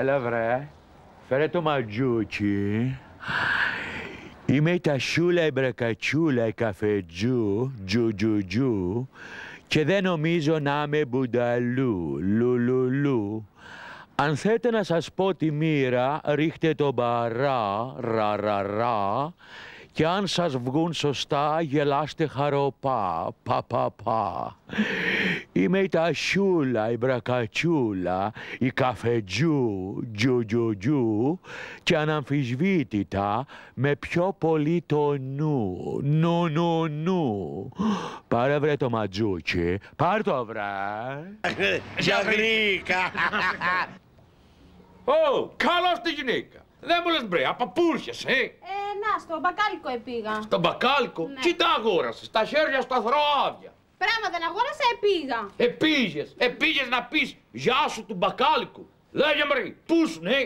Έλα βρε, φέρε το ματζούκι. Είμαι η τασούλα, η μπρακατσούλα, η καφετζού, τζου τζου τζου και δεν νομίζω να είμαι μπουνταλού, λου λου λου. Αν θέλετε να σας πω τη μοίρα, ρίχτε το μπαρά, ρα ρα ρα κι αν σας βγουν σωστά γελάστε χαροπά, πα πα πα. Είμαι η τασιούλα, η μπρακατσούλα, η καφετζού, τζου τζου τζου και αναμφισβήτητα με πιο πολύ το νου, νου νου νου. Πάρε βρε το ματζούτσι, πάρ το βρε. Για γλύκα. Ω, καλώς τη γυναίκα. Δεν μου λες μπρε, απαπούρχεσαι. Ε. ε να, στο μπακάλικο επήγα. Στο μπακάλικο? Ναι. Τι αγόρασες, τα χέρια στα θροάδια. Πράγμα δεν αγόρασα, επήγα. Επήγες, επήγες να πεις γεια σου του μπακάλικου. Λέγε μωρή, πού σου, ναι.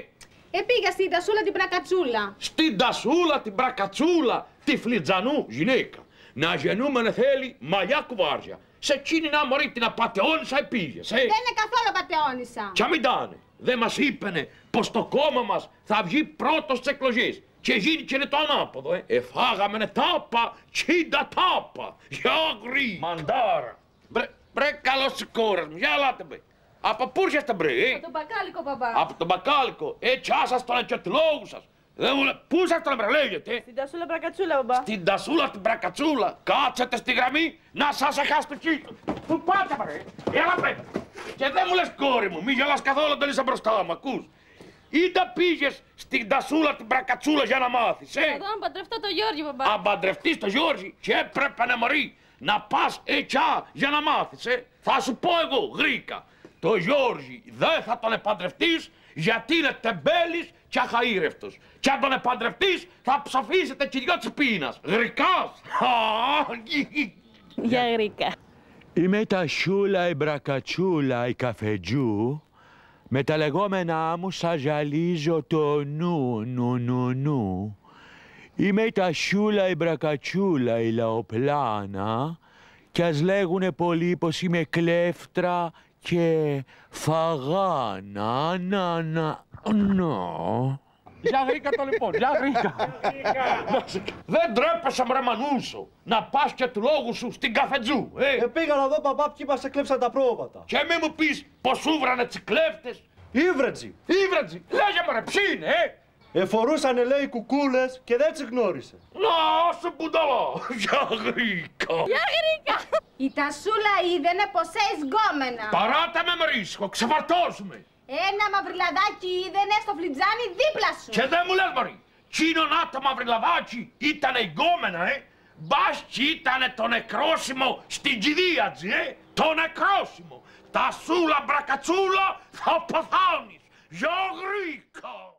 Επήγα στην τασούλα την πρακατσούλα. Στην τασούλα την πρακατσούλα, τη φλιτζανού γυναίκα. Να γεννούμενε θέλει μαλλιά κουβάρια. Σε εκείνη να μωρή την απαταιώνησα επήγες, ε. Δεν είναι καθόλου απαταιώνησα. Κι αμήντανε, Δεν μας είπαινε πως το κόμμα μας θα βγει πρώτος στις εκλογές και γύρισε το ανάποδο, ε. Εφάγαμε τάπα, τσίντα τάπα, για γρή. Μαντάρα. Μπρε, μπρε καλός της κόρας μου, για λάτε μπρε. Από πού είσαστε μπρε, ε. Από τον μπακάλικο, παπά. Από τον μπακάλικο. Ε, άσαστον, και του λόγου σας. Δεν μου λέει, πού ήσασταν μπρε, λέγεται. Στην τασούλα μπρακατσούλα, παπά. Στην τασούλα την μπρακατσούλα. Κάτσετε στη γραμμή να σας έχασε το κίνητο. Πού πάτε, μπρε. Έλα, μπρε. Και δεν μου λε κόρη μου, μη γελάς καθόλου, όταν είσαι μπροστά μου, ακούς ή τα πήγες στην τασούλα την Μπρακατσούλα για να μάθεις. Ε? Εγώ να παντρευτώ το Γιώργη, παπά! Αν παντρευτείς το Γιώργη και έπρεπε ναι, να μωρεί να πας εκεί για να μάθεις. Ε? Θα σου πω εγώ γρήκα. Το Γιώργη δεν θα τον επαντρευτείς γιατί είναι τεμπέλης και αχαήρευτο. Και αν τον επαντρευτείς θα ψαφίσετε δυο Τσιπίνας. Γρικάς. Για γρήκα. Είμαι τα σούλα η μπρακατσούλα η καφετζού. Με τα λεγόμενά μου σαζαλίζω το νου, νου, νου, νου. Είμαι η τασούλα, η μπρακατσούλα, η λαοπλάνα κι ας λέγουνε πολλοί πως είμαι κλέφτρα και φαγάνα, να, να, για γρήκα το λοιπόν, για γρήκα. Δεν τρέπεσαι μ' μανούσο να πας και του λόγου σου στην καφετζού, ε. ε πήγα να δω παπά ποιοι μας εκλέψαν τα πρόβατα. Και μη μου πεις πως σου βρανε τις κλέφτες. Ήβρετζι. Ήβρετζι. Λέγε μωρέ, ποιοι είναι, ε. Εφορούσανε λέει κουκούλες και δεν τι γνώρισε. Να, σε πουνταλά! Για γρήκα! Για γρήκα! Η τασούλα είδενε πω σε γκόμενα. Παράτα με ρίσκο, ένα μαυριλαδάκι είδενε στο φλιτζάνι δίπλα σου. Και δεν μου λες, Μωρή. να το μαυριλαδάκι ήταν εγκόμενα, ε. Μπας κι ήτανε το νεκρόσιμο στην κηδεία τζι, ε. Το νεκρόσιμο. Τα σούλα μπρακατσούλα θα πεθάνεις. Γεωγρίκο.